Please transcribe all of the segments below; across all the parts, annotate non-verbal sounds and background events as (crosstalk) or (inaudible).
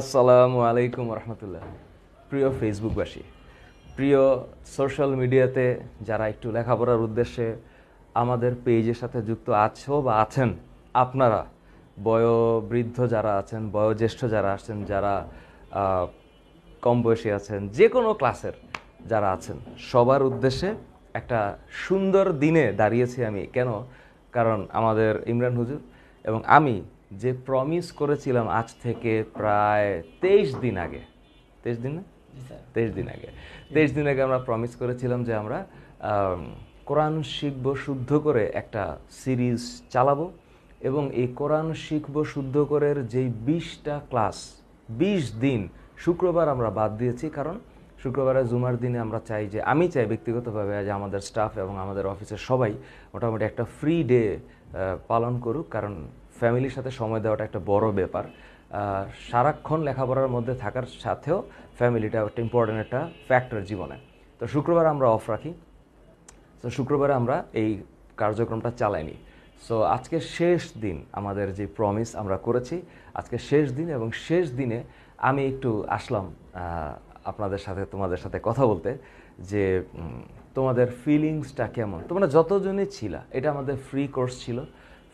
আসসালামু আলাইকুম রহমতুল্লাহ প্রিয় ফেসবুকবাসী প্রিয় সোশ্যাল মিডিয়াতে যারা একটু লেখাপড়ার উদ্দেশ্যে আমাদের পেজের সাথে যুক্ত আছো বা আছেন আপনারা বয়োবৃদ্ধ যারা আছেন বয়োজ্যেষ্ঠ যারা আছেন যারা কম বয়সী আছেন যে কোনো ক্লাসের যারা আছেন সবার উদ্দেশ্যে একটা সুন্দর দিনে দাঁড়িয়েছি আমি কেন কারণ আমাদের ইমরান হুজুর এবং আমি যে প্রমিস করেছিলাম আজ থেকে প্রায় তেইশ দিন আগে তেইশ দিন না তেইশ দিন আগে তেইশ দিন আগে আমরা প্রমিস করেছিলাম যে আমরা কোরআন শিখব শুদ্ধ করে একটা সিরিজ চালাবো এবং এই কোরআন শিখব শুদ্ধ করে যেই বিশটা ক্লাস বিশ দিন শুক্রবার আমরা বাদ দিয়েছি কারণ শুক্রবারে জুমার দিনে আমরা চাই যে আমি চাই ব্যক্তিগতভাবে যে আমাদের স্টাফ এবং আমাদের অফিসের সবাই মোটামুটি একটা ফ্রি ডে পালন করুক কারণ ফ্যামিলির সাথে সময় দেওয়াটা একটা বড় ব্যাপার সারাক্ষণ লেখাপড়ার মধ্যে থাকার সাথেও ফ্যামিলিটা একটা ইম্পর্ট্যান্ট একটা ফ্যাক্টর জীবনে তো শুক্রবার আমরা অফ রাখি তো শুক্রবারে আমরা এই কার্যক্রমটা চালাইনি সো আজকে শেষ দিন আমাদের যে প্রমিস আমরা করেছি আজকে শেষ দিন এবং শেষ দিনে আমি একটু আসলাম আপনাদের সাথে তোমাদের সাথে কথা বলতে যে তোমাদের ফিলিংসটা কেমন তোমরা যতজনই ছিলা এটা আমাদের ফ্রি কোর্স ছিল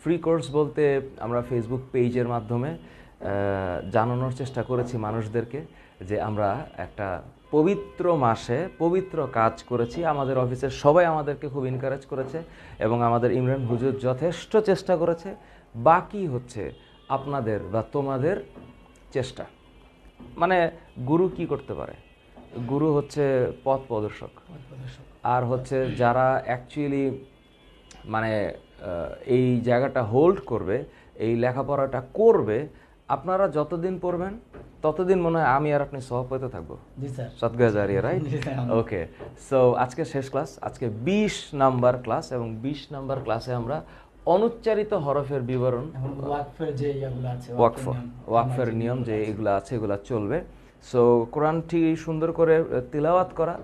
ফ্রি কোর্স বলতে আমরা ফেসবুক পেজের মাধ্যমে জানানোর চেষ্টা করেছি মানুষদেরকে যে আমরা একটা পবিত্র মাসে পবিত্র কাজ করেছি আমাদের অফিসের সবাই আমাদেরকে খুব এনকারেজ করেছে এবং আমাদের ইমরান হুজুর যথেষ্ট চেষ্টা করেছে বাকি হচ্ছে আপনাদের বা তোমাদের চেষ্টা মানে গুরু কি করতে পারে গুরু হচ্ছে পথ প্রদর্শক আর হচ্ছে যারা অ্যাকচুয়ালি মানে এই জায়গাটা হোল্ড করবে এই লেখাপড়াটা করবে আপনারা যতদিন পড়বেন ততদিন মনে হয় আমি আর আপনি সহ থাকবো ওকে সো আজকে শেষ ক্লাস আজকে বিশ নাম্বার ক্লাস এবং বিশ নাম্বার ক্লাসে আমরা অনুচ্চারিত হরফের বিবরণ ওয়াকফের নিয়ম যে এগুলো আছে এগুলো চলবে সো কোরআনটি সুন্দর করে তিলাওয়াত করা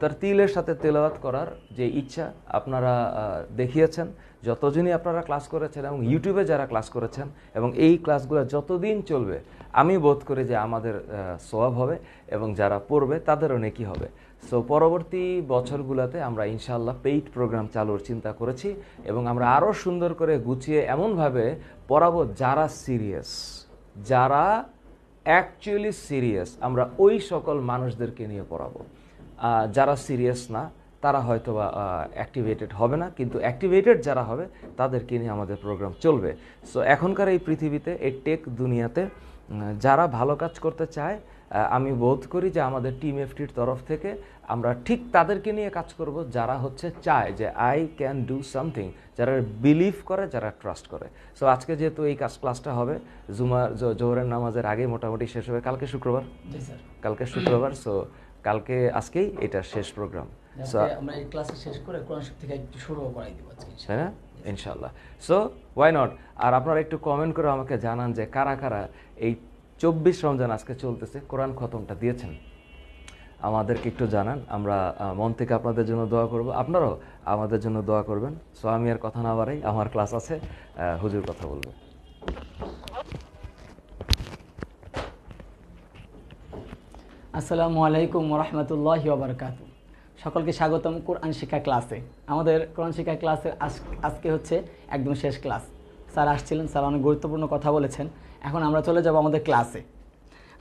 তার তিলের সাথে তেলাওয়াত করার যে ইচ্ছা আপনারা দেখিয়েছেন যতজনই আপনারা ক্লাস করেছেন এবং ইউটিউবে যারা ক্লাস করেছেন এবং এই ক্লাসগুলো যতদিন চলবে আমি বোধ করি যে আমাদের সোয়াব হবে এবং যারা পড়বে তাদেরও নেকি হবে সো পরবর্তী বছরগুলোতে আমরা ইনশাল্লাহ পেইড প্রোগ্রাম চালুর চিন্তা করেছি এবং আমরা আরও সুন্দর করে গুছিয়ে এমনভাবে পড়াবো যারা সিরিয়াস যারা অ্যাকচুয়ালি সিরিয়াস আমরা ওই সকল মানুষদেরকে নিয়ে পড়াবো যারা সিরিয়াস না তারা হয়তো বা অ্যাক্টিভেটেড হবে না কিন্তু অ্যাক্টিভেটেড যারা হবে তাদেরকে নিয়ে আমাদের প্রোগ্রাম চলবে সো এখনকার এই পৃথিবীতে এই টেক দুনিয়াতে যারা ভালো কাজ করতে চায় আমি বোধ করি যে আমাদের টিম এফটির তরফ থেকে আমরা ঠিক তাদেরকে নিয়ে কাজ করব যারা হচ্ছে চায় যে আই ক্যান ডু সামথিং যারা বিলিভ করে যারা ট্রাস্ট করে সো আজকে যেহেতু এই কাজ ক্লাসটা হবে জুমার জোহরের নামাজের আগে মোটামুটি শেষ হবে কালকে শুক্রবার কালকে শুক্রবার সো কালকে আজকেই এটা শেষ প্রোগ্রাম ইনশাল্লাহ সো ওয়াই নট আর আপনারা একটু কমেন্ট করে আমাকে জানান যে কারা কারা এই চব্বিশ রমজান আজকে চলতেছে কোরআন খতমটা দিয়েছেন আমাদেরকে একটু জানান আমরা মন থেকে আপনাদের জন্য দোয়া করব আপনারাও আমাদের জন্য দোয়া করবেন সো আমি আর কথা না বাড়াই আমার ক্লাস আছে হুজুর কথা বলবো আসসালামু আলাইকুম রহমতুল্লাহ বারকাতু সকলকে স্বাগতম কোরআন শিক্ষা ক্লাসে আমাদের কোরআন শিক্ষা ক্লাসের আজকে হচ্ছে একদম শেষ ক্লাস স্যার আসছিলেন স্যার অনেক গুরুত্বপূর্ণ কথা বলেছেন এখন আমরা চলে যাব আমাদের ক্লাসে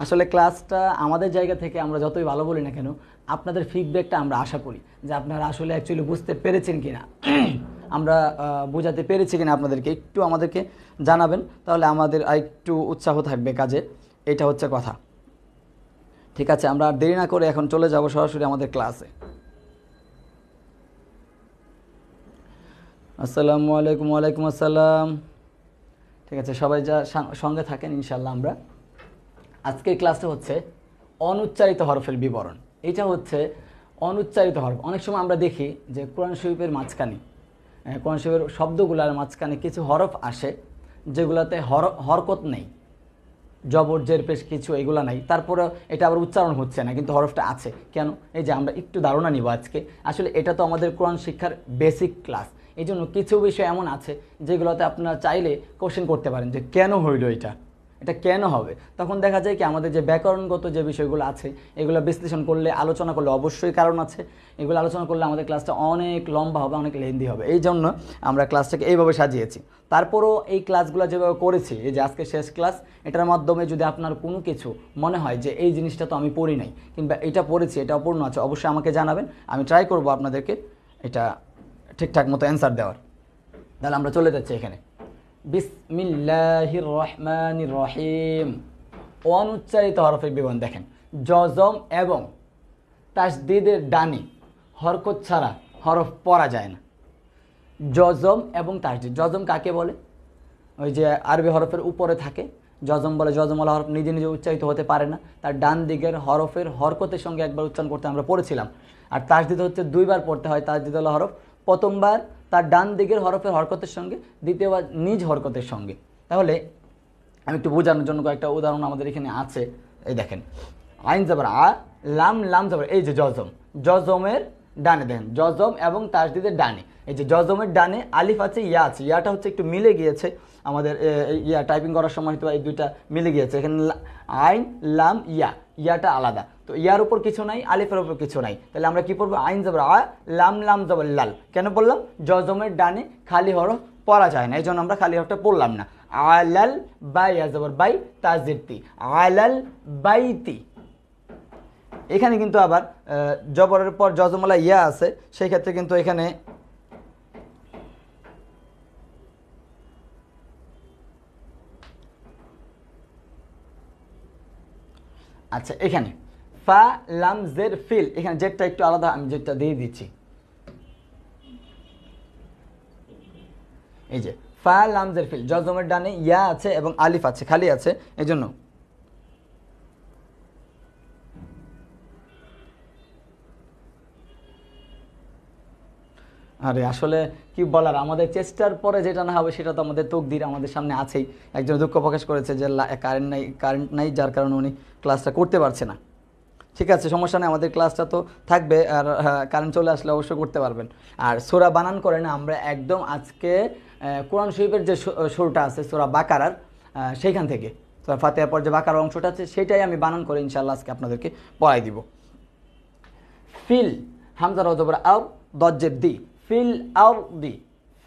আসলে ক্লাসটা আমাদের জায়গা থেকে আমরা যতই ভালো বলি না কেন আপনাদের ফিডব্যাকটা আমরা আশা করি যে আপনারা আসলে অ্যাকচুয়ালি বুঝতে পেরেছেন কি না (clears throat) আমরা বোঝাতে পেরেছি কিনা আপনাদেরকে একটু আমাদেরকে জানাবেন তাহলে আমাদের একটু উৎসাহ থাকবে কাজে এটা হচ্ছে কথা ঠিক আছে আমরা আর দেরি না করে এখন চলে যাব সরাসরি আমাদের ক্লাসে আসসালামু আলাইকুম ওয়ালাইকুম আসসালাম ঠিক আছে সবাই যা সঙ্গে থাকেন ইনশাল্লাহ আমরা আজকের ক্লাসে হচ্ছে অনুচ্চারিত হরফের বিবরণ এটা হচ্ছে অনুচ্চারিত হরফ অনেক সময় আমরা দেখি যে কোরআন শরীফের মাঝখানে কোরআন শরীফের শব্দগুলার মাঝখানে কিছু হরফ আসে যেগুলোতে হর হরকত নেই জবর জের পেশ কিছু এগুলো নাই তারপরে এটা আবার উচ্চারণ হচ্ছে না কিন্তু হরফটা আছে কেন এই যে আমরা একটু ধারণা নিব আজকে আসলে এটা তো আমাদের কোরআন শিক্ষার বেসিক ক্লাস এই জন্য কিছু বিষয় এমন আছে যেগুলোতে আপনারা চাইলে কোশ্চেন করতে পারেন যে কেন হইল এটা এটা কেন হবে তখন দেখা যায় কি আমাদের যে ব্যাকরণগত যে বিষয়গুলো আছে এগুলো বিশ্লেষণ করলে আলোচনা করলে অবশ্যই কারণ আছে এগুলো আলোচনা করলে আমাদের ক্লাসটা অনেক লম্বা হবে অনেক লেন্দি হবে এই জন্য আমরা ক্লাসটাকে এইভাবে সাজিয়েছি তারপরও এই ক্লাসগুলো যেভাবে করেছি এই যে আজকে শেষ ক্লাস এটার মাধ্যমে যদি আপনার কোনো কিছু মনে হয় যে এই জিনিসটা তো আমি পড়ি নাই কিংবা এটা পড়েছি এটা অপূর্ণ আছে অবশ্যই আমাকে জানাবেন আমি ট্রাই করব আপনাদেরকে এটা ঠিকঠাক মতো অ্যান্সার দেওয়ার তাহলে আমরা চলে যাচ্ছি এখানে বিসমিল্লাহির রহমানির রহিম অনুচ্চারিত হরফের বিবরণ দেখেন জজম এবং তাসদিদের ডানি হরকত ছাড়া হরফ পরা যায় না জজম এবং তাসদিদ জজম কাকে বলে ওই যে আরবি হরফের উপরে থাকে জজম বলে জজমলা হরফ নিজে নিজে উচ্চারিত হতে পারে না তার ডান দিকের হরফের হরকতের সঙ্গে একবার উচ্চারণ করতে আমরা পড়েছিলাম আর তাসদিদ হচ্ছে দুইবার পড়তে হয় তাসদিদুল্লাহ হরফ প্রথমবার তার ডান দিকের হরফের হরকতের সঙ্গে দ্বিতীয়বার নিজ হরকতের সঙ্গে তাহলে আমি একটু বোঝানোর জন্য কয়েকটা উদাহরণ আমাদের এখানে আছে এই দেখেন আইন যাবার আ লাম লাম যাবার এই যে জজম জজমের ডানে দেখেন জজম এবং তাসদিদের ডানে এই যে জজমের ডানে আলিফ আছে ইয়া আছে ইয়াটা হচ্ছে একটু মিলে গিয়েছে আমাদের ইয়া টাইপিং করার সময় হয়তো এই দুইটা মিলে গিয়েছে এখানে আইন লাম ইয়া ইয়াটা আলাদা তো ইয়ার উপর কিছু নাই আলিফের উপর কিছু নাই তাহলে আমরা কি পড়বো আইন জবর আ লাম লাম জবর লাল কেন বললাম জজমের ডানে খালি হরফ পড়া যায় না এই জন্য আমরা খালি হরফটা পড়লাম না আলাল বাই জবর বাই তাজিরতি আলাল বাইতি এখানে কিন্তু আবার জবরের পর জজমলা ইয়া আছে সেই ক্ষেত্রে কিন্তু এখানে আচ্ছা এখানে ফা লাম জের ফিল এখানে জেটটা একটু আলাদা আমি জেটটা দিয়ে দিচ্ছি এই যে ফা লাম জের ফিল জজমের ডানে ইয়া আছে এবং আলিফ আছে খালি আছে এই জন্য আরে আসলে কি বলার আমাদের চেষ্টার পরে যেটা না হবে সেটা তো আমাদের তকদির আমাদের সামনে আছেই একজন দুঃখ প্রকাশ করেছে যে কারেন্ট নাই কারেন্ট নাই যার কারণে উনি ক্লাসটা করতে পারছে না ঠিক আছে সমস্যা নেই আমাদের ক্লাসটা তো থাকবে আর কারেন্ট চলে আসলে অবশ্যই করতে পারবেন আর সোরা বানান করে না আমরা একদম আজকে কোরআন শরীফের যে সুরটা আছে সোরা বাকারার সেইখান থেকে সোরা ফাতেহার পর যে বাকার অংশটা আছে সেটাই আমি বানান করে ইনশাল্লাহ আজকে আপনাদেরকে পড়াই দিব ফিল হামজা রজবর আউ দজ্জের দি ফিল আউ দি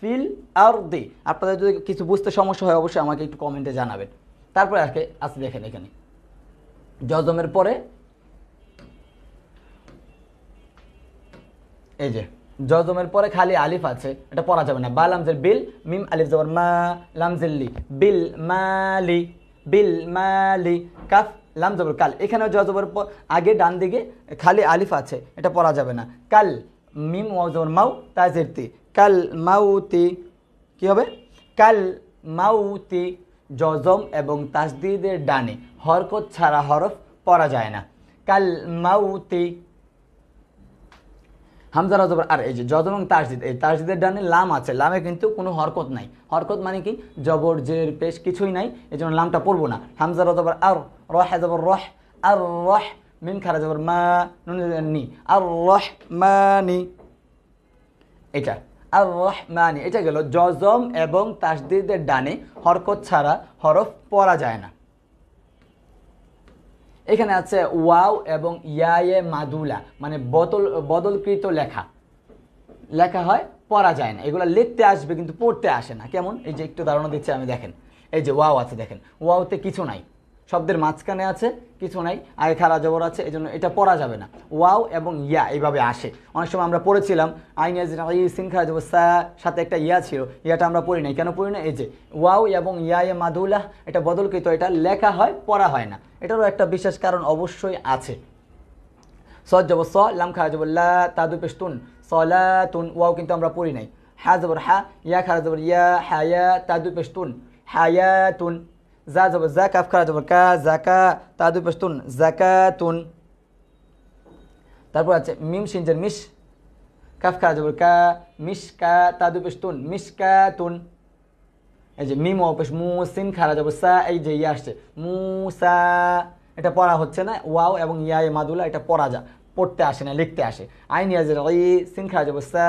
ফিল আউর দি আপনাদের যদি কিছু বুঝতে সমস্যা হয় অবশ্যই আমাকে একটু কমেন্টে জানাবেন তারপরে আজকে আজ দেখেন এখানে জজমের পরে এই যে জজমের পরে খালি আলিফ আছে এটা পড়া যাবে না বা লামজের বিল মিম আলিফ জবর মা লামজিল্লি বিল মালি বিল মালি কাফ লাম জবর কাল এখানেও পর আগে ডান দিকে খালি আলিফ আছে এটা পড়া যাবে না কাল মিম ওয়াও মাউ তাজিরতি কাল মাউতি কি হবে কাল মাউতি জজম এবং তাসদিদের ডানে হরকত ছাড়া হরফ পড়া যায় না কাল মাউতি হামজা রজবর আর এই যে জজম এবং তাসজিদ এই তাসজিদের ডানে লাম আছে লামে কিন্তু কোনো হরকত নাই হরকত মানে কি জবর জের পেশ কিছুই নাই এই জন্য লামটা পড়বো না হামজা রজবর আর রহ জবর রহ আর রহ মিন খারা জবর মা নি আর রহ মানি এটা আর রহ মানি এটা গেল জজম এবং তাসদিদের ডানে হরকত ছাড়া হরফ পড়া যায় না এখানে আছে ওয়াও এবং ইয়ায়ে মাদুলা মানে বদল বদলকৃত লেখা লেখা হয় পড়া যায় না এগুলো লিখতে আসবে কিন্তু পড়তে আসে না কেমন এই যে একটু ধারণা দিচ্ছে আমি দেখেন এই যে ওয়াও আছে দেখেন ওয়াওতে কিছু নাই শব্দের মাঝখানে আছে কিছু নাই আগে খারা জবর আছে এই জন্য এটা পড়া যাবে না ওয়াও এবং ইয়া এইভাবে আসে অনেক সময় আমরা পড়েছিলাম আইন সিন খারা জবর সাথে একটা ইয়া ছিল ইয়াটা আমরা পড়ি নাই কেন পড়ি না এই যে ওয়াও এবং ইয়া এ মাদুলাহ এটা বদলকৃত এটা লেখা হয় পড়া হয় না এটারও একটা বিশেষ কারণ অবশ্যই আছে স জব স লাম খারা জবর লা তাদু পেস্তুন সলা তুন ওয়াও কিন্তু আমরা পড়ি নাই হ্যাঁ জবর হ্যাঁ ইয়া খারা জবর ইয়া ইয়া তাদু পেস্তুন তুন যা যাবে যা কাফ খারা যাবে কা জাকা তা দুই পাশ তুন জাকাতুন তারপর আছে মিম সিনজের মিস কাফ খারা যাবে কা মিস কা তা দুই পাশ তুন মিস কা তুন এই যে মিম অপেশ মু সিন খারা যাবে সা এই যে ইয়ে আসছে মু সা এটা পড়া হচ্ছে না ওয়াও এবং ইয়া এ মাদুলা এটা পড়া যা পড়তে আসে না লিখতে আসে আইন ইয়াজের ই সিন খারা যাবে সা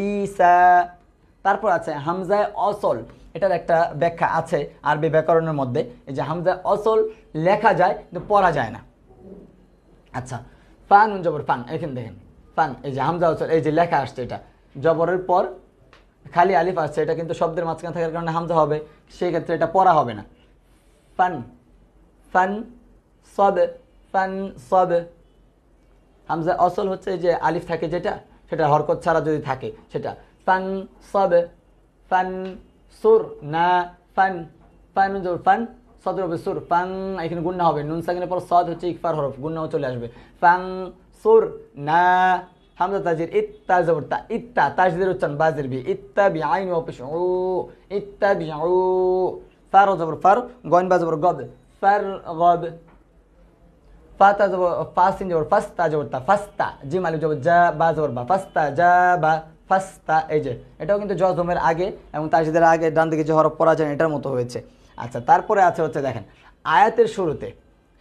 ই সা তারপর আছে হামজায় অসল এটার একটা ব্যাখ্যা আছে আরবি ব্যাকরণের মধ্যে যে হামজা অসল লেখা যায় কিন্তু পড়া যায় না আচ্ছা পান জবর পান এখানে দেখেন পান এই যে হামজা অসল এই যে লেখা আসছে এটা জবরের পর খালি আলিফ আসছে এটা কিন্তু শব্দের মাঝখানে থাকার কারণে হামজা হবে সেই ক্ষেত্রে এটা পড়া হবে না পান ফান সদ ফান সদ হামজা অসল হচ্ছে যে আলিফ থাকে যেটা সেটা হরকত ছাড়া যদি থাকে সেটা ফান সদ ফান সুর না ফান ফান ফান সদর হবে সুর ফাং এখানে গুন্না হবে নুন সাকিনের পর সদ হচ্ছে ইকফার হরফ গুন্নাও চলে আসবে ফাং সুর না হামজা তাজির ইত্তা জবর তা ইত্তা তাজদের উচ্চারণ বাজির বি ইত্তা বি আইন অপিস ও ইত্তা বি ও ফার জবর ফার গন বাজবর গদ ফার গদ ফাতা জবর ফাসিন জবর ফাস্তা জবর তা ফাস্তা জিম আলু জবর যা বা জবর বা ফাস্তা যা বা ফাস্তা এই যে এটাও কিন্তু জজমের আগে এবং তাজিদের আগে ডান দিকে যে হরফ পড়া যায় এটার মতো হয়েছে আচ্ছা তারপরে আছে হচ্ছে দেখেন আয়াতের শুরুতে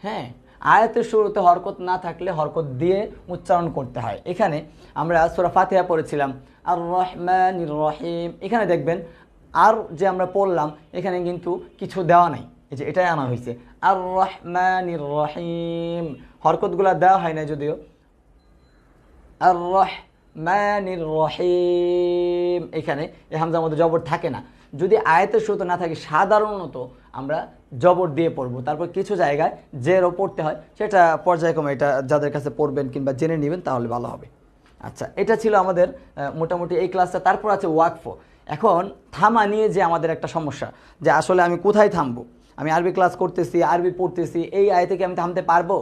হ্যাঁ আয়াতের শুরুতে হরকত না থাকলে হরকত দিয়ে উচ্চারণ করতে হয় এখানে আমরা সুরা ফাতিহা পড়েছিলাম আর রহমান রহিম এখানে দেখবেন আর যে আমরা পড়লাম এখানে কিন্তু কিছু দেওয়া নাই এই যে এটাই আনা হয়েছে আর রহমান রহিম হরকতগুলো দেওয়া হয় না যদিও আর রহ ম্যানির রহিম এখানে এ হামজার মধ্যে জবর থাকে না যদি আয়তের সূত্র না থাকে সাধারণত আমরা জবর দিয়ে পড়ব তারপর কিছু জায়গায় জেরও পড়তে হয় সেটা পর্যায়ক্রমে এটা যাদের কাছে পড়বেন কিংবা জেনে নেবেন তাহলে ভালো হবে আচ্ছা এটা ছিল আমাদের মোটামুটি এই ক্লাসটা তারপর আছে ওয়াকফো এখন থামা নিয়ে যে আমাদের একটা সমস্যা যে আসলে আমি কোথায় থামবো আমি আরবি ক্লাস করতেছি আরবি পড়তেছি এই আয় থেকে আমি থামতে পারবো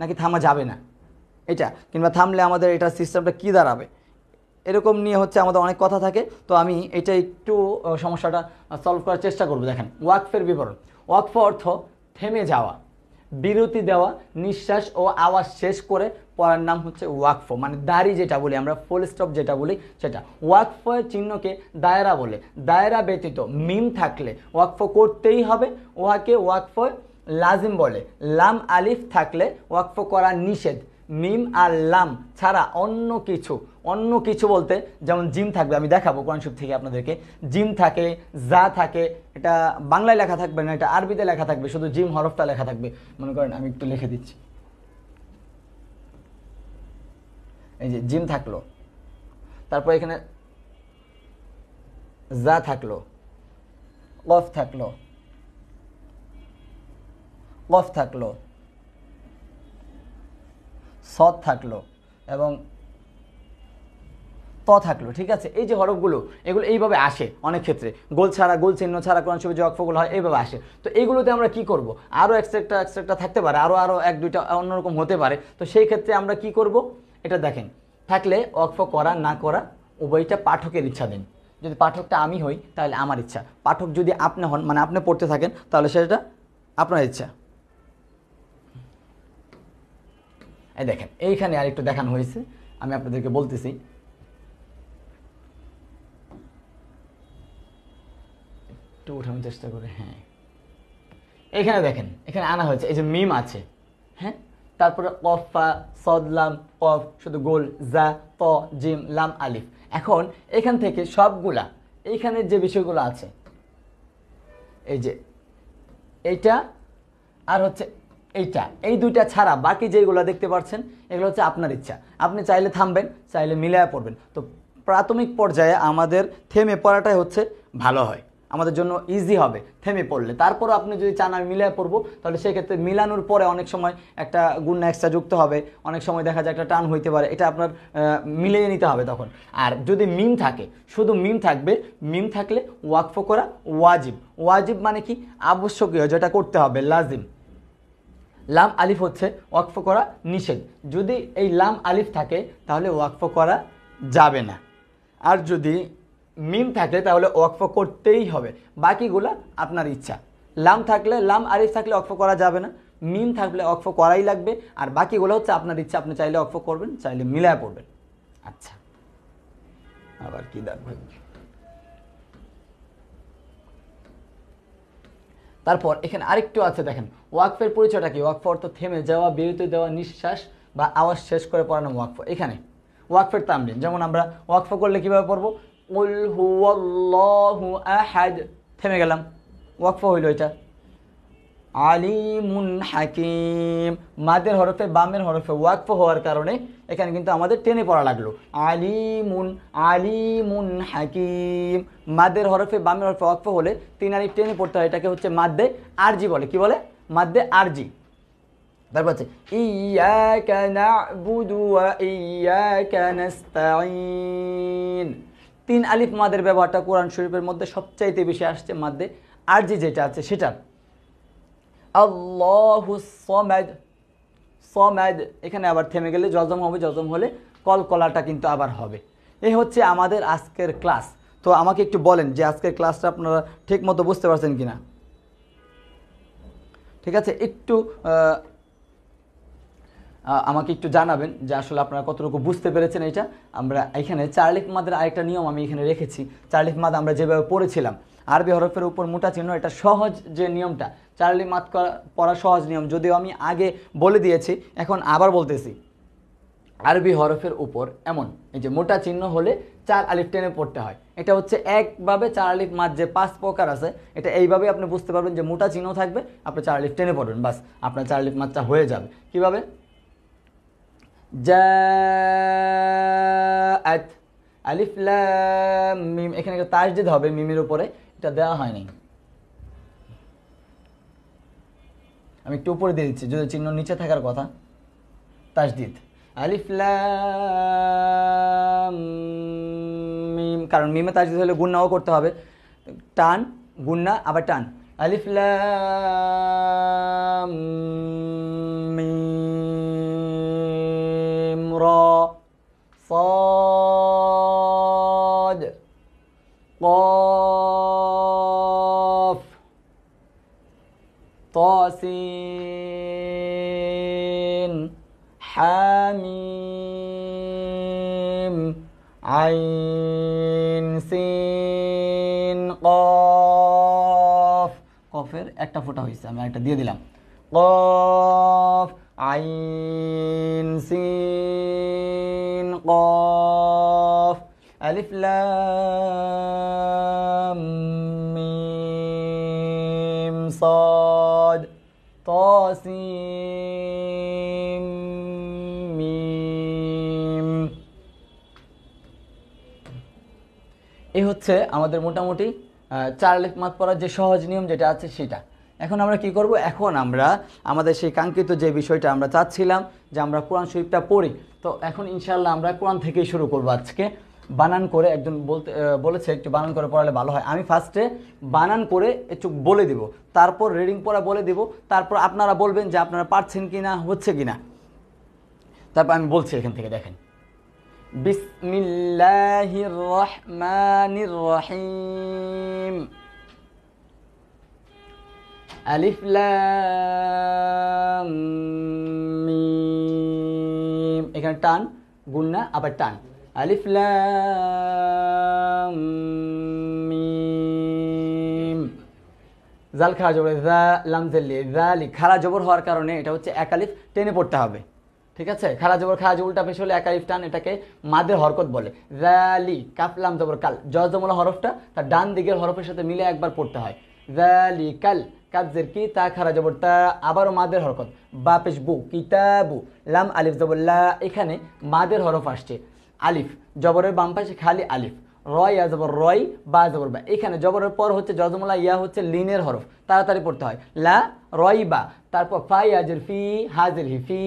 নাকি থামা যাবে না এটা কিংবা থামলে আমাদের এটা সিস্টেমটা কী দাঁড়াবে এরকম নিয়ে হচ্ছে আমাদের অনেক কথা থাকে তো আমি এটা একটু সমস্যাটা সলভ করার চেষ্টা করবো দেখেন ওয়াকফের বিবরণ ওয়াকফ অর্থ থেমে যাওয়া বিরতি দেওয়া নিঃশ্বাস ও আওয়াজ শেষ করে পড়ার নাম হচ্ছে ওয়াকফ মানে দাড়ি যেটা বলি আমরা ফুল স্টপ যেটা বলি সেটা ওয়াকফের চিহ্নকে দায়রা বলে দায়রা ব্যতীত মিম থাকলে ওয়াকফ করতেই হবে ওহাকে ওয়াকফ লাজিম বলে লাম আলিফ থাকলে ওয়াকফ করা নিষেধ মিম আর লাম ছাড়া অন্য কিছু অন্য কিছু বলতে যেমন জিম থাকবে আমি দেখাবো কোরআনশুপ থেকে আপনাদেরকে জিম থাকে যা থাকে এটা বাংলায় লেখা থাকবে না এটা আরবিতে লেখা থাকবে শুধু জিম হরফটা লেখা থাকবে মনে করেন আমি একটু লিখে দিচ্ছি এই যে জিম থাকলো তারপর এখানে যা থাকলো কফ থাকলো কফ থাকলো সৎ থাকলো এবং ত থাকলো ঠিক আছে এই যে হরফগুলো এগুলো এইভাবে আসে অনেক ক্ষেত্রে গোল ছাড়া গোল চিহ্ন ছাড়া কোরআন ছবি যে অক্ষগুলো হয় এইভাবে আসে তো এইগুলোতে আমরা কি করব আরও এক্সট্রা এক্সট্রা থাকতে পারে আরও আরও এক দুইটা অন্যরকম হতে পারে তো সেই ক্ষেত্রে আমরা কি করব এটা দেখেন থাকলে অক্ফ করা না করা উভয়টা পাঠকের ইচ্ছা দিন যদি পাঠকটা আমি হই তাহলে আমার ইচ্ছা পাঠক যদি আপনি হন মানে আপনি পড়তে থাকেন তাহলে সেটা আপনার ইচ্ছা এই দেখেন এইখানে একটু দেখানো হয়েছে আমি আপনাদেরকে বলতেছি একটু ওঠানোর চেষ্টা করে হ্যাঁ এখানে দেখেন এখানে আনা হয়েছে এই যে মিম আছে হ্যাঁ তারপরে কফা সদলাম কফ শুধু গোল জা ত জিম লাম আলিফ এখন এখান থেকে সবগুলা এইখানে যে বিষয়গুলো আছে এই যে এইটা আর হচ্ছে এইটা এই দুইটা ছাড়া বাকি যেগুলো দেখতে পাচ্ছেন এগুলো হচ্ছে আপনার ইচ্ছা আপনি চাইলে থামবেন চাইলে মিলায় পড়বেন তো প্রাথমিক পর্যায়ে আমাদের থেমে পড়াটাই হচ্ছে ভালো হয় আমাদের জন্য ইজি হবে থেমে পড়লে তারপর আপনি যদি চান আমি মিলায় পড়বো তাহলে সেক্ষেত্রে মিলানোর পরে অনেক সময় একটা গুণ এক্সট্রা যুক্ত হবে অনেক সময় দেখা যায় একটা টান হইতে পারে এটা আপনার মিলিয়ে নিতে হবে তখন আর যদি মিম থাকে শুধু মিম থাকবে মিম থাকলে ওয়াকফ করা ওয়াজিব ওয়াজিব মানে কি আবশ্যকীয় যেটা করতে হবে লাজিম লাম আলিফ হচ্ছে ওয়াকফ করা নিষেধ যদি এই লাম আলিফ থাকে তাহলে ওয়াকফ করা যাবে না আর যদি মিম থাকে তাহলে ওয়াকফ করতেই হবে বাকিগুলো আপনার ইচ্ছা লাম থাকলে লাম আরিফ থাকলে অক্ফ করা যাবে না মিম থাকলে অক্ফ করাই লাগবে আর বাকিগুলো হচ্ছে আপনার ইচ্ছা আপনি চাইলে অক্ফ করবেন চাইলে মিলায় পড়বেন আচ্ছা আবার কি দেখবেন তারপর এখানে আরেকটু আছে দেখেন ওয়াকফের পরিচয়টা কি ওয়াকফ অর্থ থেমে যাওয়া বিরত দেওয়া নিঃশ্বাস বা আওয়াজ শেষ করে পড়ানো ওয়াকফ এখানে ওয়াকফের তামলিন যেমন আমরা ওয়াকফ করলে কীভাবে পড়বো উল হু আহাদ থেমে গেলাম ওয়াকফ হইল এটা আলিমুন হাকিম মাদের হরফে বামের হরফে ওয়াকফ হওয়ার কারণে এখানে কিন্তু আমাদের টেনে পড়া লাগলো আলিমুন আলিমুন হাকিম মাদের হরফে বামের হরফে ওয়াকফ হলে তিন আলি টেনে পড়তে হয় এটাকে হচ্ছে মাদ্দে আরজি বলে কি বলে মাদ্দে আরজি তারপর হচ্ছে তিন আলিফ মাদের ব্যবহারটা কোরআন শরীফের মধ্যে সবচাইতে বেশি আসছে মাদ্দে আরজি যেটা আছে সেটা আল্লাহু সমাদ সমাদ এখানে আবার থেমে গেলে জজম হবে জজম হলে কলকলাটা কিন্তু আবার হবে এ হচ্ছে আমাদের আজকের ক্লাস তো আমাকে একটু বলেন যে আজকের ক্লাসটা আপনারা ঠিক মতো বুঝতে পারছেন কি না ঠিক আছে একটু আমাকে একটু জানাবেন যে আসলে আপনারা কতটুকু বুঝতে পেরেছেন এটা আমরা এখানে চার্লিক মাদের আরেকটা নিয়ম আমি এখানে রেখেছি চার্লিক মাদ আমরা যেভাবে পড়েছিলাম আরবি হরফের উপর মোটা চিহ্ন এটা সহজ যে নিয়মটা চার্লি মাত পড়া সহজ নিয়ম যদিও আমি আগে বলে দিয়েছি এখন আবার বলতেছি আরবি হরফের উপর এমন এই যে মোটা চিহ্ন হলে চার আলিফ টেনে পড়তে হয় এটা হচ্ছে একভাবে চার আলিফ মাত যে পাঁচ প্রকার আছে এটা এইভাবে আপনি বুঝতে পারবেন যে মোটা চিহ্ন থাকবে আপনি চার আলিফ টেনে পড়বেন বাস আপনার চার আলিফ মাতটা হয়ে যাবে কীভাবে আলিফ লাম মিম এখানে একটা তাসদিদ হবে মিমের উপরে এটা দেওয়া হয়নি আমি একটু উপরে দিয়ে দিচ্ছি যদি চিহ্ন নিচে থাকার কথা তাসদিদ আলিফলাম মিম কারণ মিমে তাসদিদ হলে গুন্নাও করতে হবে টান গুন্না আবার টান আলিফলাম মিম র صاد طاسين حميم আইন সিন কফ কফের একটা ফোঁটা হয়েছে আমি একটা দিয়ে দিলাম কফ আইন সিন কফ আলিফ লাম মিম সা তাসিম এ হচ্ছে আমাদের মোটামুটি চার লেখ মাত পড়ার যে সহজ নিয়ম যেটা আছে সেটা এখন আমরা কি করব এখন আমরা আমাদের সেই কাঙ্ক্ষিত যে বিষয়টা আমরা চাচ্ছিলাম যে আমরা কোরআন শরীফটা পড়ি তো এখন ইনশাল্লাহ আমরা কোরআন থেকেই শুরু করবো আজকে বানান করে একজন বলতে বলেছে একটু বানান করে পড়ালে ভালো হয় আমি ফার্স্টে বানান করে একটু বলে দিব তারপর রিডিং পড়া বলে দিব তারপর আপনারা বলবেন যে আপনারা পারছেন কি না হচ্ছে কি না তারপর আমি বলছি এখান থেকে দেখেন রহিম আলিফ এখানে টান গুন্না আবার টান ألف لام মিম জাল খারা জবর জা লাম জেলি জালি খারা জবর হওয়ার কারণে এটা হচ্ছে একালিফ টেনে পড়তে হবে ঠিক আছে খারা জবর খারা জবরটা পেশ হলে একালিফ টান এটাকে মাদের হরকত বলে জালি কাফলাম জবর কাল জজমলা হরফটা তার ডান দিকের হরফের সাথে মিলে একবার পড়তে হয় জালি কাল কাবজের কি তা খারা জবরটা আবারও মাদের হরকত বা পেশ বু কিতাবু লাম আলিফ জবর লা এখানে মাদের হরফ আসছে আলিফ জবরের বাম পাশে খালি আলিফ রয় ইয়া জবর রয় বা জবর বা এখানে জবরের পর হচ্ছে জজমলা ইয়া হচ্ছে লিনের হরফ তাড়াতাড়ি পড়তে হয় লা রয় বা তারপর ফাই হাজির ফি হাজির হি ফি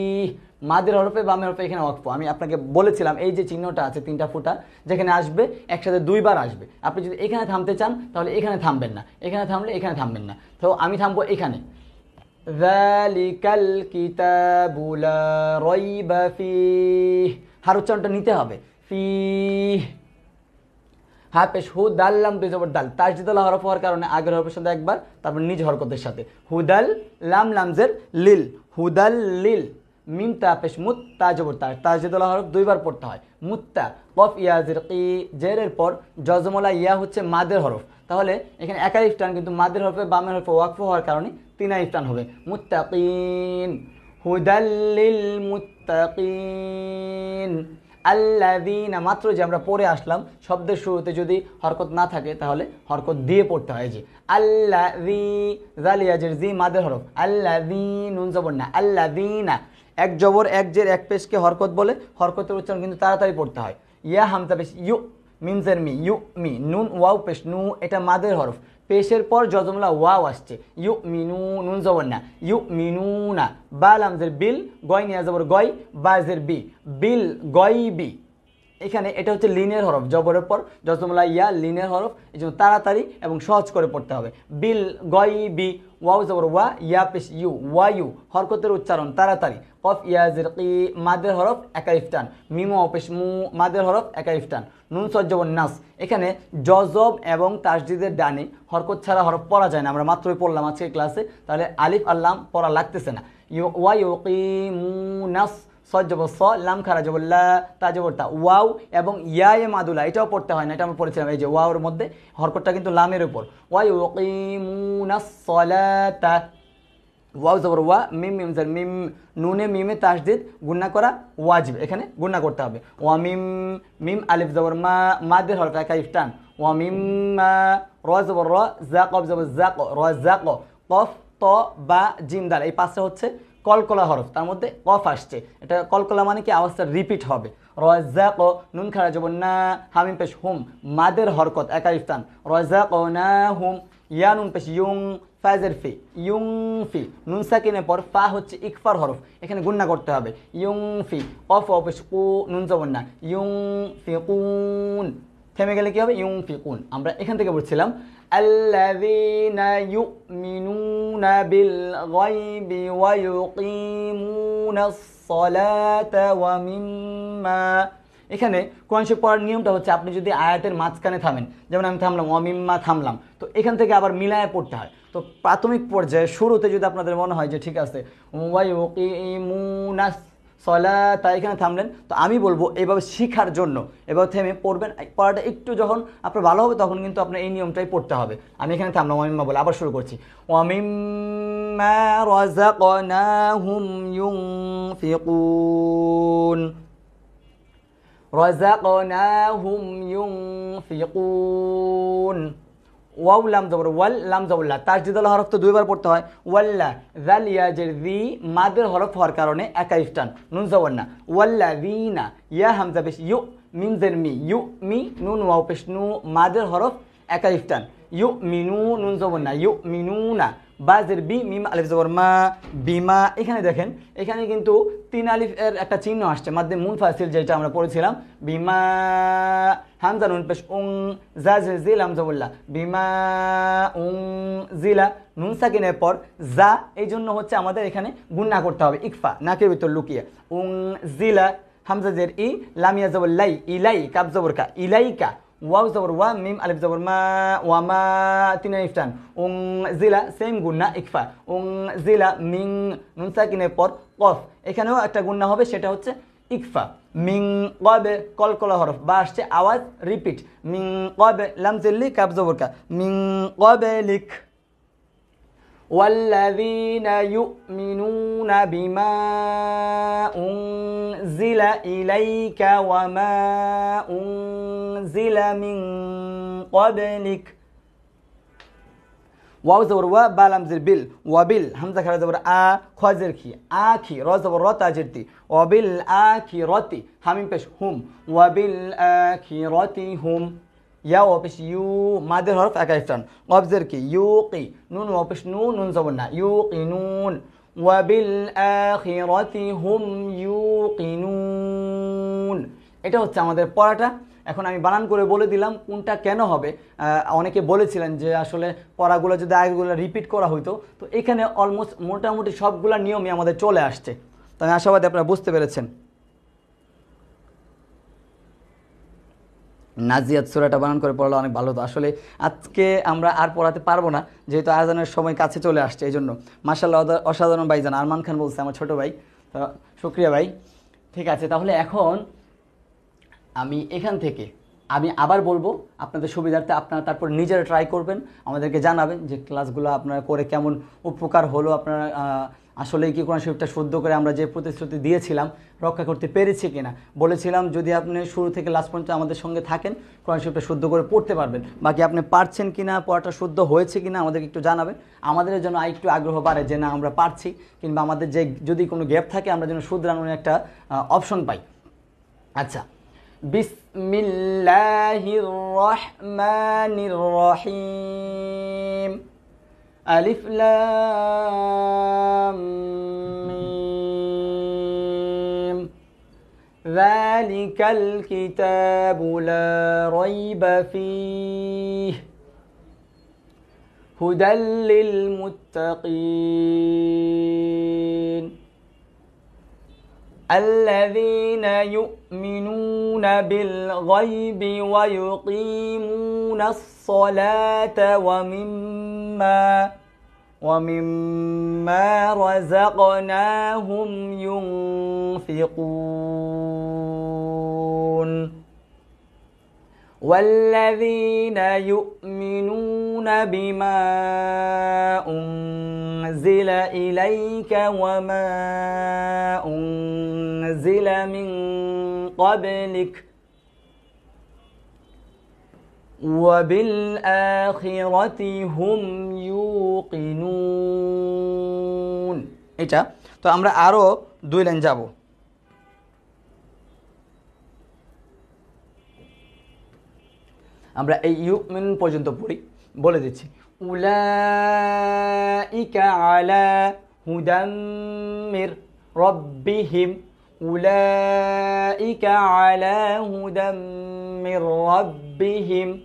মাদের হরফে বামে হরফে এখানে ওয়াকফ আমি আপনাকে বলেছিলাম এই যে চিহ্নটা আছে তিনটা ফুটা যেখানে আসবে একসাথে দুইবার আসবে আপনি যদি এখানে থামতে চান তাহলে এখানে থামবেন না এখানে থামলে এখানে থামবেন না তো আমি থামবো এখানে ذلك الكتاب لا ريب فيه হার উচ্চারণটা নিতে হবে ফি হা পেশ হু লাম দুই জবর দাল তাজদিদুল হরফ হওয়ার কারণে আগের হরফের সাথে একবার তারপর নিজ হরকতের সাথে হুদাল লাম লামজের লিল হুদাল লিল মিম তা পেশ মুত তা জবর তা তাজদিদুল হরফ দুইবার পড়তে হয় মুত্তা কফ ইয়াজের কি জেরের পর জজমলা ইয়া হচ্ছে মাদের হরফ তাহলে এখানে একাই ইফটান কিন্তু মাদের হরফে বামের হরফে ওয়াকফ হওয়ার কারণে তিনা ইফটান হবে মুত্তাকিন হুদাল্লিল মুত্তাকিন আল্লাদিনা মাত্র যে আমরা পড়ে আসলাম শব্দের শুরুতে যদি হরকত না থাকে তাহলে হরকত দিয়ে পড়তে হয় যে আল্লাদি জালিয়াজের জি মাদের হরফ আল্লাদি নুন জবর না আল্লাদিনা এক জবর এক জের এক পেশকে হরকত বলে হরকতের উচ্চারণ কিন্তু তাড়াতাড়ি পড়তে হয় ইয়া হামতা পেশ ইউ মিমজের মি ইউ মি নুন ওয়াউ পেশ নু এটা মাদের হরফ পেশের পর জজমলা ওয়াও আসছে ইউ মিনু নুন জবর না ইউ মিনু না বা বিল গয় নিয়া জবর গয় বাজের বি বিল গয় বি এখানে এটা হচ্ছে লিনের হরফ জবরের পর জজমলা ইয়া লিনের হরফ এই জন্য তাড়াতাড়ি এবং সহজ করে পড়তে হবে বিল গয় বি ওয়াও জবর ওয়া ইয়া পেশ ইউ ওয়া ইউ হরকতের উচ্চারণ তাড়াতাড়ি কফ ইয়া কি মাদের হরফ একা ইফতান মিমো অপেশ মু মাদের হরফ একা ইফতান নুন সজ্জবন নাস এখানে জজব এবং তাসজিদের ডানে হরকত ছাড়া হরফ পড়া যায় না আমরা মাত্রই পড়লাম আজকে ক্লাসে তাহলে আলিফ আল্লাম পড়া লাগতেছে না ইউ ওয়াইউ ইউ কি মু নাস সজ্জব স লাম খারা লা তা জবরতা ওয়াও এবং ইয়ায়ে মাদুলা এটাও পড়তে হয় না এটা আমরা পড়েছিলাম এই যে ওয়াওর মধ্যে হরকটটা কিন্তু লামের উপর ওয়াই ওকিমুনাসলাতা ওয়াও জবর ওয়া মিম মিম স্যার মিম নুনে মিমে তাসদিদ গুন্না করা ওয়াজিব এখানে গুন্না করতে হবে ওয়া মিম মিম আলিফ জবর মা মাদের হরফ একা ইফতান ওয়া মিম মা র জবর র জাক জবর জাক র জাক কফ ত বা জিম দাল এই পাঁচটা হচ্ছে কলকলা হরফ তার মধ্যে কফ আসছে এটা কলকলা মানে কি আওয়াজটা রিপিট হবে রজাক নুন খারা যাব না হামিম পেশ হুম মাদের হরকত একাইফতান রজাক না হুম ইয়া নুন পেশ ইয়ুং ফাইজের ফি ইয়ুং ফি নুন সাকিনের পর ফা হচ্ছে ইকফার হরফ এখানে গুন্না করতে হবে ইয়ুং ফি অফ অপেশ কু নুন যাব না ইয়ুং ফি কুন থেমে গেলে কী হবে ইয়ং ফি কুন আমরা এখান থেকে বলছিলাম الذين يؤمنون بالغيب ويقيمون الصلاة ومما এখানে কোরআন শরীফ পড়ার নিয়মটা হচ্ছে আপনি যদি আয়াতের মাঝখানে থামেন যেমন আমি থামলাম অমিম্মা থামলাম তো এখান থেকে আবার মিলায় পড়তে হয় তো প্রাথমিক পর্যায়ে শুরুতে যদি আপনাদের মনে হয় যে ঠিক আছে মুনাস সয়লা তাই এখানে থামলেন তো আমি বলবো এভাবে শিখার জন্য এভাবে থেমে পড়বেন পড়াটা একটু যখন আপনার ভালো হবে তখন কিন্তু আপনার এই নিয়মটাই পড়তে হবে আমি এখানে থামলাম অমিম্মা বলে আবার শুরু করছি অমিম্মা রাযাকনাহুম হুম রাযাকনাহুম ইউনফিকুন ওয়াউ লাম জবর ওয়াল লাম জবল্লা তাজদিদাল হরফ তো দুইবার পড়তে হয় ওয়াল্লা জাল ইয়াজের দি মাদের হরফ হওয়ার কারণে একা ইফটান নুন না ওয়াল্লা দিনা ইয়া হামজা পেশ ইউ মিন জের মি ইউ মি নুন ওয়াউ পেশ নু মাদের হরফ একা ইফটান ইউ মিনু নুন না ইউ মিনু না বা বি মিম আলিফ জবর মা বিমা এখানে দেখেন এখানে কিন্তু তিন আলিফ এর একটা চিহ্ন আসছে মাধ্যমে ফাসিল যেটা আমরা পড়েছিলাম বিমা হামজা নুন পেশ উং জা জিল হামজাবুল্লাহ বিমা উং জিলা নুন সাকিনের পর জা এই জন্য হচ্ছে আমাদের এখানে গুন্না করতে হবে ইকফা নাকের ভিতর লুকিয়ে উং জিলা হামজাজের ই লামিয়া জবর লাই ইলাই কাবজবর কা ইলাইকা ওয়াও জবর ওয়া মিম আলিফ জবর মা ওয়া মা তিন ইফটান উং জিলা সেম গুন্না ইকফা উং জিলা মিং নুন সাকিনের পর কফ এখানেও একটা গুন্না হবে সেটা হচ্ছে ইকফা মিং কবে কলকলা হরফ বা আসছে আওয়াজ রিপিট মিং কবে লামজিল্লি কাবজবরকা মিং কবে লিখ والذين يؤمنون بما أنزل إليك وما أنزل من قبلك واو زور و بالام زير بيل و بيل همزه كره زور ا كي ا كي اخي رو زبر و بيل ا كي رتي همين پیش هم و بيل ا كي رتي هم ইয়া অফিস ইউ মাদের হরফ একা ইফটান অবজের কি ইউ কি নুন অফিস নু নুন জবর না ইউ কি নুন ওয়াবিল হুম ইউ কি নুন এটা হচ্ছে আমাদের পড়াটা এখন আমি বানান করে বলে দিলাম কোনটা কেন হবে অনেকে বলেছিলেন যে আসলে পড়াগুলো যদি আগেগুলো রিপিট করা হইতো তো এখানে অলমোস্ট মোটামুটি সবগুলো নিয়মই আমাদের চলে আসছে তাই আশাবাদী আপনারা বুঝতে পেরেছেন নাজিয়াত সুরাটা বানান করে পড়লো অনেক ভালো হতো আসলে আজকে আমরা আর পড়াতে পারবো না যেহেতু আজানের সময় কাছে চলে আসছে এই জন্য মাসাল্লাহ অসাধারণ ভাই জান আরমান খান বলছে আমার ছোটো ভাই তো শুক্রিয়া ভাই ঠিক আছে তাহলে এখন আমি এখান থেকে আমি আবার বলবো আপনাদের সুবিধার্থে আপনারা তারপর নিজেরা ট্রাই করবেন আমাদেরকে জানাবেন যে ক্লাসগুলো আপনারা করে কেমন উপকার হলো আপনারা আসলে কি কোরআন শরীফটা শুদ্ধ করে আমরা যে প্রতিশ্রুতি দিয়েছিলাম রক্ষা করতে পেরেছি কিনা বলেছিলাম যদি আপনি শুরু থেকে লাস্ট পর্যন্ত আমাদের সঙ্গে থাকেন কোরআন শরীফটা শুদ্ধ করে পড়তে পারবেন বাকি আপনি পারছেন কিনা পড়াটা শুদ্ধ হয়েছে কিনা আমাদেরকে একটু জানাবেন আমাদের যেন একটু আগ্রহ বাড়ে যে না আমরা পারছি কিংবা আমাদের যে যদি কোনো গ্যাপ থাকে আমরা যেন শুধরানোর একটা অপশন পাই আচ্ছা বিসমিল্লাহির রহমানির রহিম ألف لام ميم ذلك الكتاب لا ريب فيه هدى للمتقين الذين يؤمنون بالغيب ويقيمون الصلاة ومما ومما رزقناهم ينفقون والذين يؤمنون بما أنزل إليك وما أنزل أنزل من قبلك وبالآخرة هم يوقنون এটা তো আমরা আরও দুই লাইন যাব আমরা এই ইউমিন পর্যন্ত পড়ি বলে দিচ্ছি উলাইকা আলা হুদাম্মির রব্বিহিম أولئك على هدى من ربهم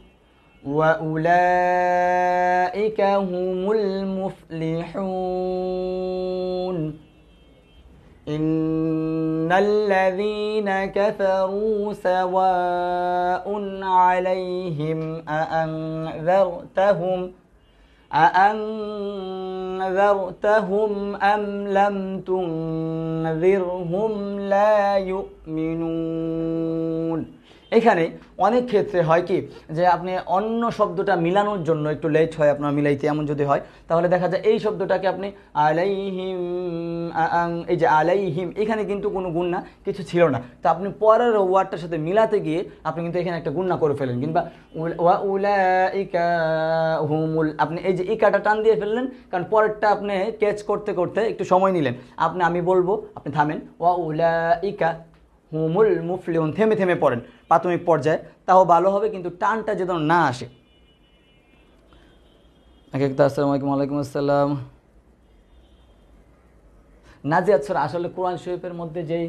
وأولئك هم المفلحون إن الذين كفروا سواء عليهم أأنذرتهم ۖ أأنذرتهم أم لم تنذرهم لا يؤمنون এখানে অনেক ক্ষেত্রে হয় কি যে আপনি অন্য শব্দটা মিলানোর জন্য একটু লেট হয় আপনার মিলাইতে এমন যদি হয় তাহলে দেখা যায় এই শব্দটাকে আপনি আলাইহিম এই যে আলাইহিম এখানে কিন্তু কোনো গুণনা কিছু ছিল না তো আপনি পরের ওয়ার্ডটার সাথে মিলাতে গিয়ে আপনি কিন্তু এখানে একটা গুণনা করে ফেলেন কিংবা ওয়া উলা ইকা হুমুল আপনি এই যে ইকাটা টান দিয়ে ফেললেন কারণ পরেরটা আপনি ক্যাচ করতে করতে একটু সময় নিলেন আপনি আমি বলবো আপনি থামেন ওয়া উলা ইকা হুমুল মুফলিহন থেমে থেমে পড়েন প্রাথমিক পর্যায়ে তাও ভালো হবে কিন্তু টানটা যেন না আসে এক একটা আসসালাম আলাইকুম আলাইকুম আসসালাম নাজিয়াত সুরা আসলে কোরআন শরীফের মধ্যে যেই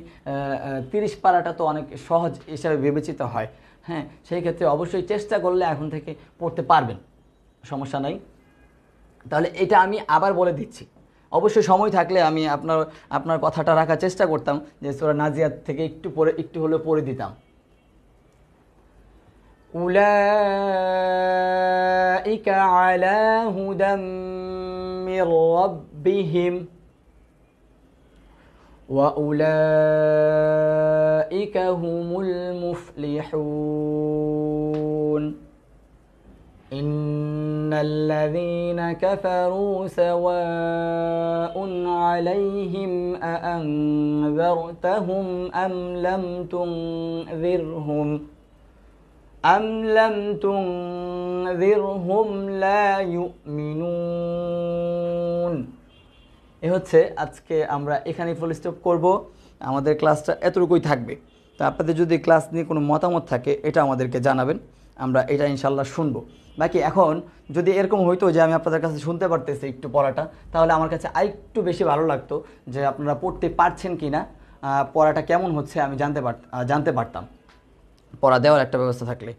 তিরিশ পারাটা তো অনেক সহজ হিসাবে বিবেচিত হয় হ্যাঁ সেই ক্ষেত্রে অবশ্যই চেষ্টা করলে এখন থেকে পড়তে পারবেন সমস্যা নাই তাহলে এটা আমি আবার বলে দিচ্ছি অবশ্যই সময় থাকলে আমি আপনার আপনার কথাটা রাখার চেষ্টা করতাম যে সোরা নাজিয়াত থেকে একটু পরে একটু হলেও পড়ে দিতাম أولئك على هدى من ربهم وأولئك إن الذين كفروا سواء عليهم أأنذرتهم أم لم تنذرهم أم لم تنذرهم لا يؤمنون এ হচ্ছে আজকে আমরা এখানেই ফুল স্টপ করব আমাদের ক্লাসটা এতটুকুই থাকবে তো আপনাদের যদি ক্লাস নিয়ে কোনো মতামত থাকে এটা আমাদেরকে জানাবেন আমরা এটা ইনশাল্লাহ শুনবো বাকি এখন যদি এরকম হইতো যে আমি আপনাদের কাছে শুনতে পারতেছি একটু পড়াটা তাহলে আমার কাছে আরেকটু বেশি ভালো লাগতো যে আপনারা পড়তে পারছেন কি না পড়াটা কেমন হচ্ছে আমি জানতে পার জানতে পারতাম পড়া দেওয়ার একটা ব্যবস্থা থাকলে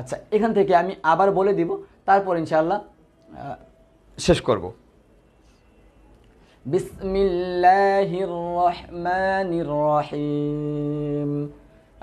আচ্ছা এখান থেকে আমি আবার বলে দিব তারপর ইনশাআল্লাহ শেষ করব বিসমিল্লাহির রহমানির রহিম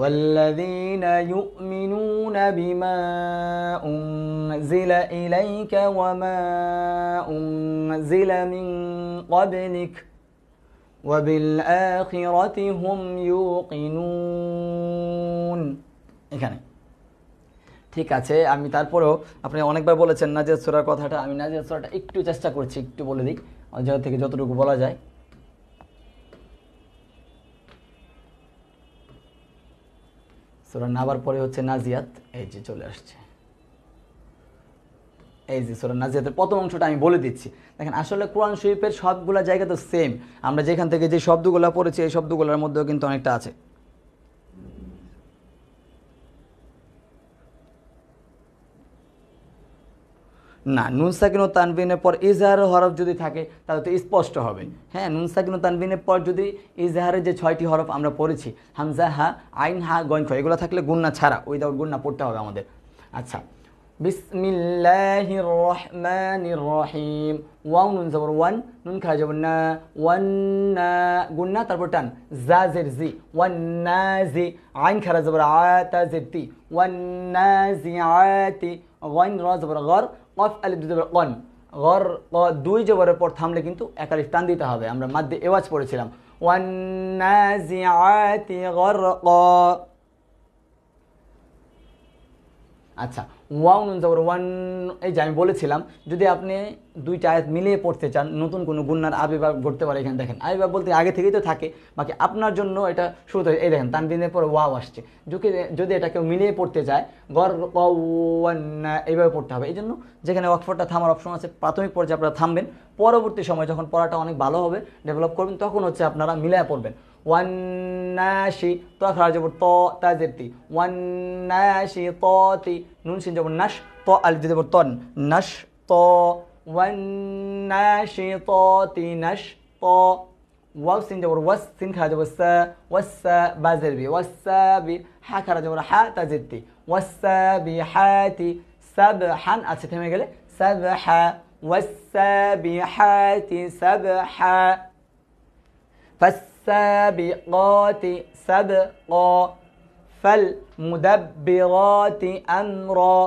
والذين يؤمنون بما أنزل إليك وما أنزل من قبلك وبالآخرة هم يوقنون এখানে ঠিক আছে আমি তারপরেও আপনি অনেকবার বলেছেন নাজিয়া সুরার কথাটা আমি নাজিয়া সুরাটা একটু চেষ্টা করছি একটু বলে দিই যেহেতু থেকে যতটুকু বলা যায় সোরা নাবার পরে হচ্ছে নাজিয়াত এই যে চলে আসছে এই যে সোরা নাজিয়াতের প্রথম অংশটা আমি বলে দিচ্ছি দেখেন আসলে কোরআন শরীফের সবগুলো জায়গা তো সেম আমরা যেখান থেকে যে শব্দগুলো পড়েছি এই শব্দগুলোর মধ্যেও কিন্তু অনেকটা আছে না নুন সাকিন ও তানবিনের পর ইজহার হরফ যদি থাকে তাহলে তো স্পষ্ট হবে হ্যাঁ নুন সাকিন ও তানবিনের পর যদি ইজহারের যে ছয়টি হরফ আমরা পড়েছি হামজা হা আইন হা গঞ্জ এগুলো থাকলে গুন্না ছাড়া উইদাউট গুন্না পড়তে হবে আমাদের আচ্ছা বিসমিল্লাহির রহমানির রহিম ওয়াও নুন জবর ওয়ান নুন খারা জবর না ওয়ান না গুন্না তারপর টান জা জের জি ওয়ান না জি আইন খারা জবর আ তা জের তি ওয়ান না জি আতি ওয়াইন র জবর গর কফ আলিফ দিতে হবে অন গর ক দুই জবরের পর থামলে কিন্তু এক আলিফ টান দিতে হবে আমরা মাধ্যমে এওয়াজ পড়েছিলাম ওয়ান্নাজিআতি গরক আচ্ছা ওয়াও নুন জবর ওয়ান এই যে আমি বলেছিলাম যদি আপনি দুইটা আয়াত মিলিয়ে পড়তে চান নতুন কোনো গুণার আবির্ভাব ঘটতে পারে এখানে দেখেন আবির্ভাব বলতে আগে থেকেই তো থাকে বাকি আপনার জন্য এটা শুরু হয় এই দেখেন তানবিনের পর ওয়াও আসছে যদি এটা কেউ মিলিয়ে পড়তে চায় গর ওয়ান এইভাবে পড়তে হবে এই জন্য যেখানে ওয়াকফোরটা থামার অপশন আছে প্রাথমিক পর্যায়ে আপনারা থামবেন পরবর্তী সময় যখন পড়াটা অনেক ভালো হবে ডেভেলপ করবেন তখন হচ্ছে আপনারা মিলায় পড়বেন والناشي طاء جبر طاء تاء زرتي والناشطات نون سين جبر نش طاء الف جبر طن نش طاء والناشطات نش طاء واو سين جبر وس سين كها جبر س وس بازر بي وس بي حا كرا جبر حا تاء زرتي والسابحات سبحا أتسيتهم يقول سبحا والسابحات سبحا فس السابقات سبقا فالمدبرات أمرا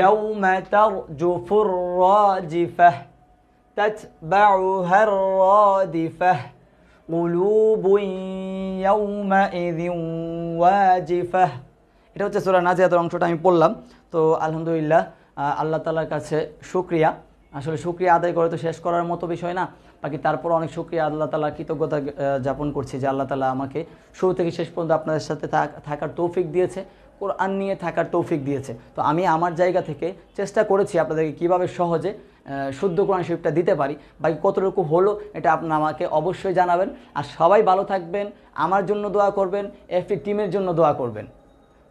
يوم ترجف الراجفة تتبعها الرادفة قلوب يومئذ واجفة এটা হচ্ছে সুরা নাজিয়াতের অংশটা আমি পড়লাম তো আলহামদুলিল্লাহ আল্লাহ তালার কাছে সুক্রিয়া আসলে সুক্রিয়া আদায় করে তো শেষ করার মতো বিষয় না বাকি তারপর অনেক সুক্রিয়া আল্লাহ তালা কৃতজ্ঞতা যাপন করছি যে আল্লাহ তালা আমাকে শুরু থেকে শেষ পর্যন্ত আপনাদের সাথে থাকার তৌফিক দিয়েছে কোরআন নিয়ে থাকার তৌফিক দিয়েছে তো আমি আমার জায়গা থেকে চেষ্টা করেছি আপনাদেরকে কিভাবে সহজে শুদ্ধ কোরআন শরীফটা দিতে পারি বাকি কতটুকু হলো এটা আপনি আমাকে অবশ্যই জানাবেন আর সবাই ভালো থাকবেন আমার জন্য দোয়া করবেন এফটি টিমের জন্য দোয়া করবেন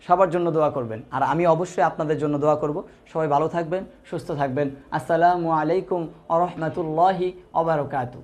সবার জন্য দোয়া করবেন আর আমি অবশ্যই আপনাদের জন্য দোয়া করব সবাই ভালো থাকবেন সুস্থ থাকবেন আসসালামু আলাইকুম আ রহমতুল্লাহি অবরকাতু